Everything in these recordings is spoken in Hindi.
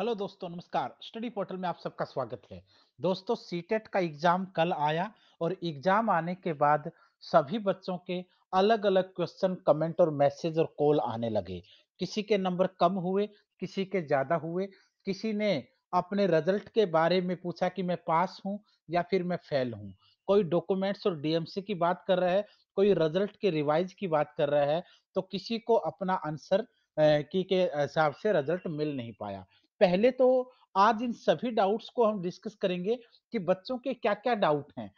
हेलो दोस्तों नमस्कार स्टडी पोर्टल में आप सबका स्वागत है दोस्तों सीटेट e का एग्जाम कल आया और एग्जाम आने के बाद सभी बच्चों के अलग अलग क्वेश्चन कमेंट और मैसेज और कॉल आने लगे किसी के नंबर कम हुए किसी के ज्यादा हुए किसी ने अपने रिजल्ट के बारे में पूछा कि मैं पास हूँ या फिर मैं फेल हूँ कोई डॉक्यूमेंट्स और डीएमसी की बात कर रहा है कोई रिजल्ट के रिवाइज की बात कर रहा है तो किसी को अपना आंसर की के हिसाब से रिजल्ट मिल नहीं पाया पहले तो आज इन सभी डाउट्स को हम डिस्कस करेंगे कि बच्चों के क्या क्या डाउट हैं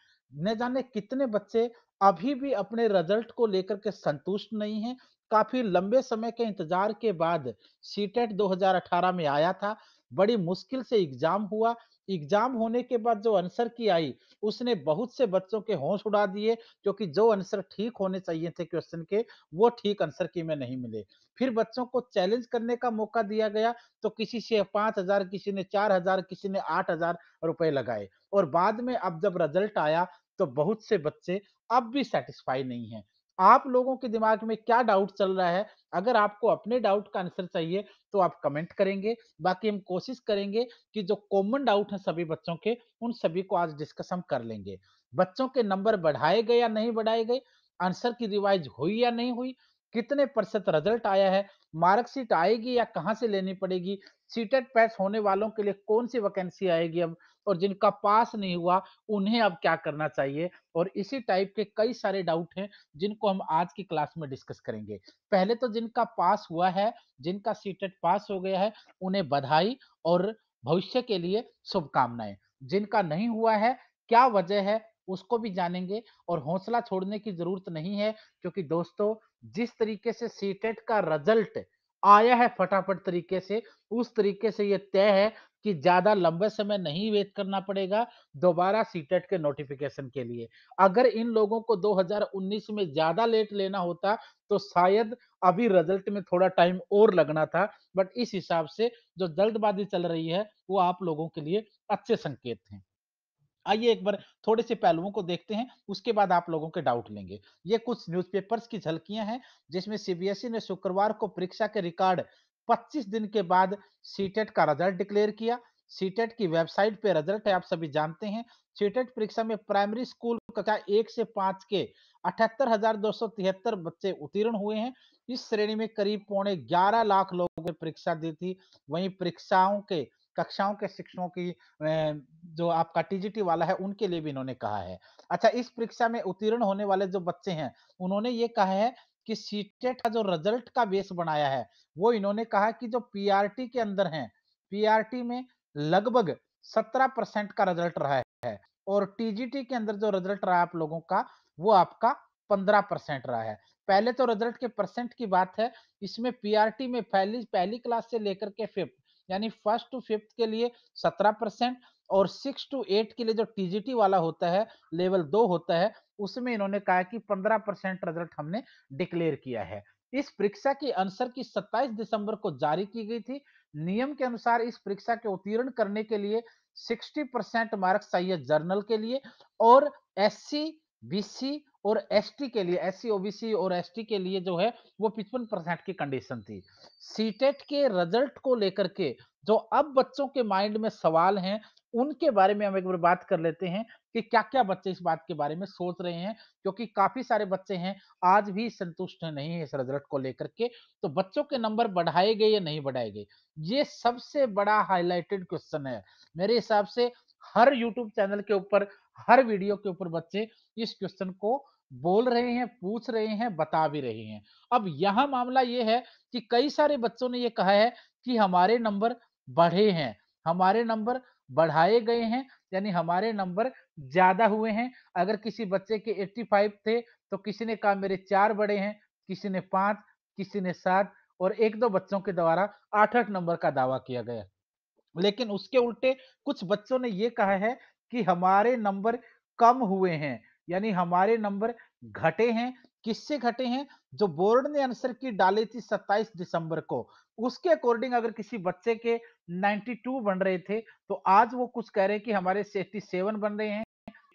न जाने कितने बच्चे अभी भी अपने रिजल्ट को लेकर के संतुष्ट नहीं हैं काफी लंबे समय के इंतजार के बाद सीटेट 2018 में आया था बड़ी मुश्किल से एग्जाम हुआ एग्जाम होने के बाद जो आंसर की आई उसने बहुत से बच्चों के होश उड़ा दिए क्योंकि जो आंसर ठीक होने चाहिए थे क्वेश्चन के वो ठीक आंसर की में नहीं मिले फिर बच्चों को चैलेंज करने का मौका दिया गया तो किसी से पांच हजार किसी ने चार हजार किसी ने आठ हजार रुपए लगाए और बाद में अब जब रिजल्ट आया तो बहुत से बच्चे अब भी सेटिस्फाई नहीं है आप लोगों के दिमाग में क्या डाउट चल रहा है अगर आपको अपने डाउट का आंसर चाहिए तो आप कमेंट करेंगे बाकी हम कोशिश करेंगे कि जो कॉमन डाउट है सभी बच्चों के उन सभी को आज डिस्कस हम कर लेंगे बच्चों के नंबर बढ़ाए गए या नहीं बढ़ाए गए आंसर की रिवाइज हुई या नहीं हुई कितने प्रतिशत रिजल्ट आया है मार्कशीट आएगी या कहां से लेनी पड़ेगी सीटेट पैस होने वालों के लिए कौन सी वैकेंसी आएगी अब और जिनका पास नहीं हुआ उन्हें अब क्या करना चाहिए और इसी टाइप के कई सारे डाउट हैं जिनको हम आज की क्लास में डिस्कस करेंगे पहले तो जिनका पास हुआ है जिनका सीटेट पास हो गया है उन्हें बधाई और भविष्य के लिए शुभकामनाएं जिनका नहीं हुआ है क्या वजह है उसको भी जानेंगे और हौसला छोड़ने की जरूरत नहीं है क्योंकि दोस्तों जिस तरीके से सीटेट e का रिजल्ट आया है फटाफट तरीके से उस तरीके से ये तय है कि ज्यादा लंबे समय नहीं वेट करना पड़ेगा दोबारा सीटेट e के नोटिफिकेशन के लिए अगर इन लोगों को 2019 में ज्यादा लेट लेना होता तो शायद अभी रिजल्ट में थोड़ा टाइम और लगना था बट इस हिसाब से जो जल्दबाजी चल रही है वो आप लोगों के लिए अच्छे संकेत हैं आइए एक बार थोड़े से पहलुओं को देखते हैं उसके बाद आप लोगों के डाउट लेंगे ये कुछ न्यूज़पेपर्स की झलकियां हैं जिसमें सीबीएसई ने शुक्रवार को परीक्षा के रिकॉर्ड 25 दिन के बाद सीटेट का रिजल्ट डिक्लेयर किया सीटेट की वेबसाइट पे रिजल्ट है आप सभी जानते हैं सीटेट परीक्षा में प्राइमरी स्कूल कक्षा एक से पांच के अठहत्तर बच्चे उत्तीर्ण हुए हैं इस श्रेणी में करीब पौने ग्यारह लाख लोगों ने परीक्षा दी थी वहीं परीक्षाओं के कक्षाओं के शिक्षकों की जो आपका टीजीटी वाला है उनके लिए भी इन्होंने कहा है अच्छा इस परीक्षा में उत्तीर्ण होने वाले जो बच्चे हैं उन्होंने ये कहा है कि सीटेट e का जो रिजल्ट का बेस बनाया है वो इन्होंने कहा कि जो पीआरटी के अंदर है पीआरटी में लगभग सत्रह परसेंट का रिजल्ट रहा है और टीजीटी के अंदर जो रिजल्ट रहा आप लोगों का वो आपका पंद्रह परसेंट रहा है पहले तो रिजल्ट के परसेंट की बात है इसमें पीआरटी में पहली पहली क्लास से लेकर के फिफ्थ यानी फर्स्ट टू फिफ्थ के लिए सत्रह परसेंट और सिक्स टू एट के लिए जो टीजीटी वाला होता है लेवल दो होता है उसमें इन्होंने कहा कि पंद्रह परसेंट रिजल्ट हमने डिक्लेयर किया है इस परीक्षा की आंसर की 27 दिसंबर को जारी की गई थी नियम के अनुसार इस परीक्षा के उत्तीर्ण करने के लिए सिक्सटी मार्क्स चाहिए जर्नल के लिए और एस बीसी और एसटी के लिए एससी ओबीसी और एसटी के लिए जो है वो पिचपन परसेंट की कंडीशन थी सीटेट e के रिजल्ट को लेकर के जो अब बच्चों के माइंड में सवाल हैं उनके बारे में हम एक बार बात कर लेते हैं कि क्या क्या बच्चे इस बात के बारे में सोच रहे हैं क्योंकि काफी सारे बच्चे हैं आज भी संतुष्ट नहीं है इस रिजल्ट को लेकर के तो बच्चों के नंबर बढ़ाए गए या नहीं बढ़ाए गए ये सबसे बड़ा हाईलाइटेड क्वेश्चन है मेरे हिसाब से हर यूट्यूब चैनल के ऊपर हर वीडियो के ऊपर बच्चे इस क्वेश्चन को बोल रहे हैं पूछ रहे हैं बता भी रहे हैं अब यहाँ मामला ये है कि कई सारे बच्चों ने ये कहा है कि हमारे नंबर बढ़े हैं हमारे नंबर बढ़ाए गए हैं यानी हमारे नंबर ज्यादा हुए हैं अगर किसी बच्चे के 85 थे तो किसी ने कहा मेरे चार बड़े हैं किसी ने पांच किसी ने सात और एक दो बच्चों के द्वारा आठ आठ नंबर का दावा किया गया लेकिन उसके उल्टे कुछ बच्चों ने ये कहा है कि हमारे नंबर कम हुए हैं यानी हमारे नंबर घटे हैं किससे घटे हैं जो बोर्ड ने आंसर की डाली थी 27 दिसंबर को उसके अकॉर्डिंग अगर किसी बच्चे के 92 बन रहे थे तो आज वो कुछ कह रहे हैं कि हमारे 87 बन रहे हैं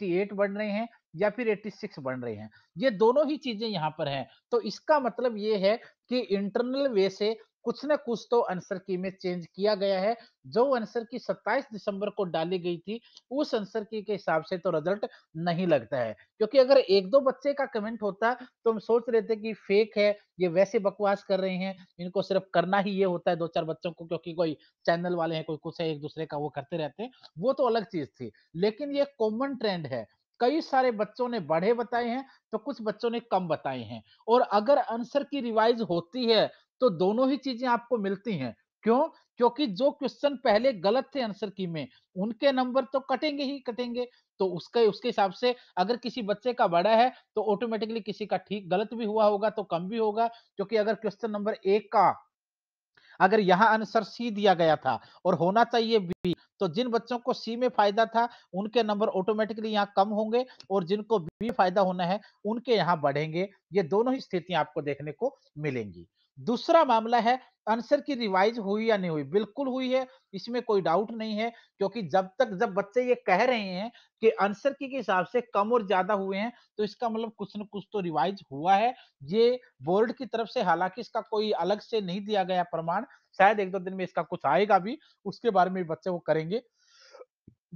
88 बन रहे हैं या फिर 86 बन रहे हैं ये दोनों ही चीजें यहाँ पर हैं तो इसका मतलब ये है कि इंटरनल वे से कुछ ना कुछ तो आंसर की में चेंज किया गया है जो आंसर की 27 दिसंबर को डाली गई थी उस आंसर की के हिसाब से तो रिजल्ट नहीं लगता है क्योंकि अगर एक दो बच्चे का कमेंट होता तो हम सोच रहे थे कि फेक है ये वैसे बकवास कर रहे हैं इनको सिर्फ करना ही ये होता है दो चार बच्चों को क्योंकि कोई चैनल वाले हैं कोई कुछ है एक दूसरे का वो करते रहते हैं वो तो अलग चीज थी लेकिन ये कॉमन ट्रेंड है कई सारे बच्चों ने बढ़े बताए हैं तो कुछ बच्चों ने कम बताए हैं और अगर आंसर की रिवाइज होती है तो दोनों ही चीजें आपको मिलती हैं क्यों क्योंकि जो क्वेश्चन पहले गलत थे आंसर की में उनके नंबर तो कटेंगे ही कटेंगे तो उसके उसके हिसाब से अगर किसी बच्चे का बड़ा है तो ऑटोमेटिकली किसी का ठीक गलत भी हुआ होगा तो कम भी होगा क्योंकि अगर क्वेश्चन नंबर एक का अगर यहाँ आंसर सी दिया गया था और होना चाहिए बी तो जिन बच्चों को सी में फायदा था उनके नंबर ऑटोमेटिकली यहाँ कम होंगे और जिनको बी फायदा होना है उनके यहाँ बढ़ेंगे ये दोनों ही स्थितियां आपको देखने को मिलेंगी दूसरा मामला है आंसर की रिवाइज हुई या नहीं हुई बिल्कुल हुई है इसमें कोई डाउट नहीं है क्योंकि जब तक जब बच्चे ये कह रहे हैं कि आंसर के हिसाब से कम और ज्यादा हुए हैं तो इसका मतलब कुछ न कुछ तो रिवाइज हुआ है ये बोर्ड की तरफ से हालांकि इसका कोई अलग से नहीं दिया गया प्रमाण शायद एक दो दिन में इसका कुछ आएगा भी उसके बारे में बच्चे वो करेंगे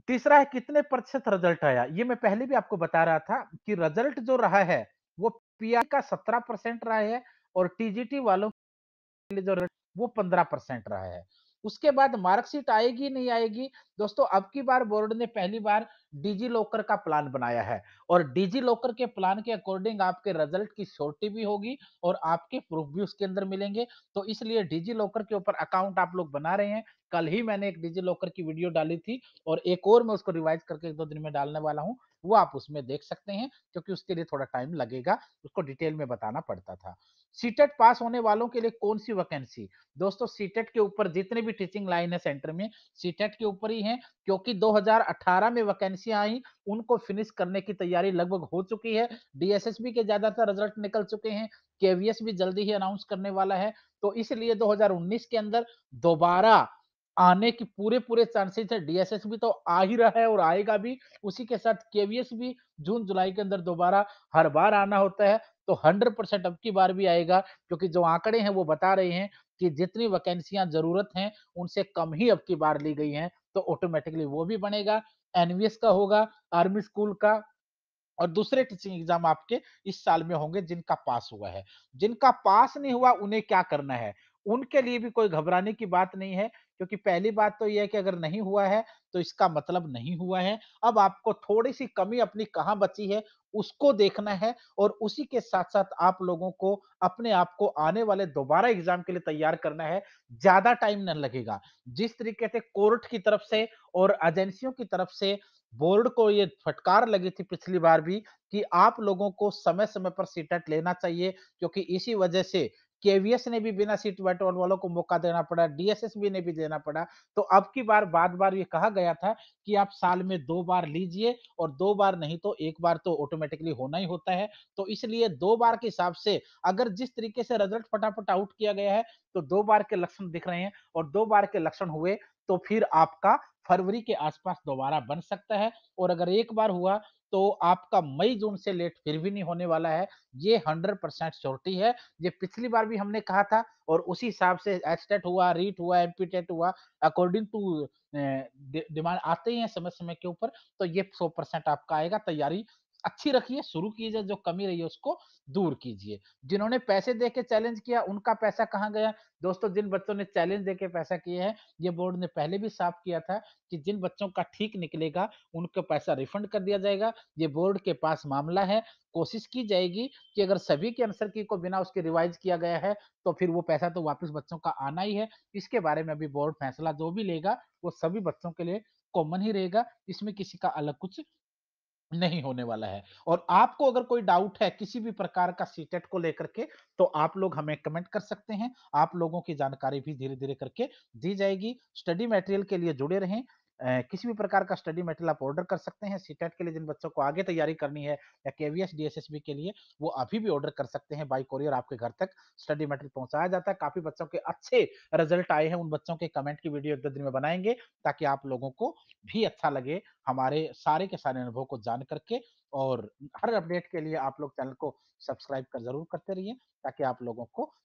तीसरा है कितने प्रतिशत रिजल्ट आया ये मैं पहले भी आपको बता रहा था कि रिजल्ट जो रहा है वो पीआई का सत्रह परसेंट रहा है और टीजीटी वालों के लिए जो वो पंद्रह परसेंट रहा है उसके बाद मार्कशीट आएगी नहीं आएगी दोस्तों अब की बार बोर्ड ने पहली बार डिजी लॉकर का प्लान बनाया है और डिजी लॉकर के प्लान के अकॉर्डिंग आपके रिजल्ट की शोर्टी भी होगी और आपके प्रूफ भी उसके अंदर मिलेंगे तो इसलिए डिजी लॉकर के ऊपर अकाउंट आप लोग बना रहे हैं कल ही मैंने एक डिजी लॉकर की वीडियो डाली थी और एक और मैं उसको रिवाइज करके एक दो दिन में डालने वाला हूँ वो आप उसमें देख सकते हैं क्योंकि उसके लिए थोड़ा टाइम लगेगा उसको डिटेल में बताना पड़ता था सीटेट e पास होने वालों के लिए कौन सी वैकेंसी दोस्तों सीटेट e के ऊपर जितने भी टीचिंग लाइन है सेंटर में सीटेट e के ऊपर ही हैं क्योंकि 2018 में वैकेंसियां आई उनको फिनिश करने की तैयारी लगभग हो चुकी है डीएसएसबी के ज्यादातर रिजल्ट निकल चुके हैं केवीएस भी जल्दी ही अनाउंस करने वाला है तो इसलिए दो के अंदर दोबारा आने की पूरे पूरे चांसेस है डीएसएस भी तो आ ही रहा है और आएगा भी उसी के साथ केवीएस भी जून जुलाई के अंदर दोबारा हर बार आना होता है तो हंड्रेड परसेंट अब की बार भी आएगा क्योंकि जो आंकड़े हैं वो बता रहे हैं कि जितनी वैकेंसियां जरूरत हैं उनसे कम ही अब की बार ली गई हैं तो ऑटोमेटिकली वो भी बनेगा एनवीएस का होगा आर्मी स्कूल का और दूसरे टीचिंग एग्जाम आपके इस साल में होंगे जिनका पास हुआ है जिनका पास नहीं हुआ उन्हें क्या करना है उनके लिए भी कोई घबराने की बात नहीं है क्योंकि पहली बात तो यह है कि अगर नहीं हुआ है तो इसका मतलब नहीं हुआ है अब आपको थोड़ी सी कमी अपनी कहाँ बची है उसको देखना है और उसी के साथ साथ आप लोगों को अपने आप को आने वाले दोबारा एग्जाम के लिए तैयार करना है ज्यादा टाइम न लगेगा जिस तरीके से कोर्ट की तरफ से और एजेंसियों की तरफ से बोर्ड को ये फटकार लगी थी पिछली बार भी कि आप लोगों को समय समय पर सीटेट लेना चाहिए क्योंकि इसी वजह से केवीएस ने भी बिना सीट बैठे वालों को मौका देना पड़ा डीएसएसबी ने भी देना पड़ा तो अब की बार बार बार ये कहा गया था कि आप साल में दो बार लीजिए और दो बार नहीं तो एक बार तो ऑटोमेटिकली होना ही होता है तो इसलिए दो बार के हिसाब से अगर जिस तरीके से रिजल्ट फटाफट आउट किया गया है तो दो बार के लक्षण दिख रहे हैं और दो बार के लक्षण हुए तो फिर आपका फरवरी के आसपास दोबारा बन सकता है और अगर एक बार हुआ तो आपका मई जून से लेट फिर भी नहीं होने वाला है ये हंड्रेड परसेंट श्योरिटी है ये पिछली बार भी हमने कहा था और उसी हिसाब से एक्सटेट हुआ रीट हुआ एमपीटेट हुआ अकॉर्डिंग टू डिमांड आते ही हैं समय समय के ऊपर तो ये सौ परसेंट आपका आएगा तैयारी अच्छी रखिए शुरू कीजिए जो कमी रही है उसको दूर कीजिए जिन्होंने पैसे दे के चैलेंज किया उनका पैसा कहाँ गया दोस्तों जिन बच्चों ने चैलेंज दे के पैसा किए हैं ये बोर्ड ने पहले भी साफ किया था कि जिन बच्चों का ठीक निकलेगा उनको पैसा रिफंड कर दिया जाएगा ये बोर्ड के पास मामला है कोशिश की जाएगी कि अगर सभी के आंसर की को बिना उसके रिवाइज किया गया है तो फिर वो पैसा तो वापस बच्चों का आना ही है इसके बारे में अभी बोर्ड फैसला जो भी लेगा वो सभी बच्चों के लिए कॉमन ही रहेगा इसमें किसी का अलग कुछ नहीं होने वाला है और आपको अगर कोई डाउट है किसी भी प्रकार का सीटेट को लेकर के तो आप लोग हमें कमेंट कर सकते हैं आप लोगों की जानकारी भी धीरे धीरे करके दी जाएगी स्टडी मटेरियल के लिए जुड़े रहें किसी भी प्रकार का स्टडी मटेरियल आप ऑर्डर कर सकते हैं सीटेट के लिए जिन बच्चों को आगे तैयारी करनी है या केवीएस डीएसएसबी के लिए वो अभी भी ऑर्डर कर सकते हैं बाई कोरियर आपके घर तक स्टडी मटेरियल पहुंचाया जाता है काफी बच्चों के अच्छे रिजल्ट आए हैं उन बच्चों के कमेंट की वीडियो एक दो दिन में बनाएंगे ताकि आप लोगों को भी अच्छा लगे हमारे सारे के सारे अनुभव को जान करके और हर अपडेट के लिए आप लोग चैनल को सब्सक्राइब कर जरूर करते रहिए ताकि आप लोगों को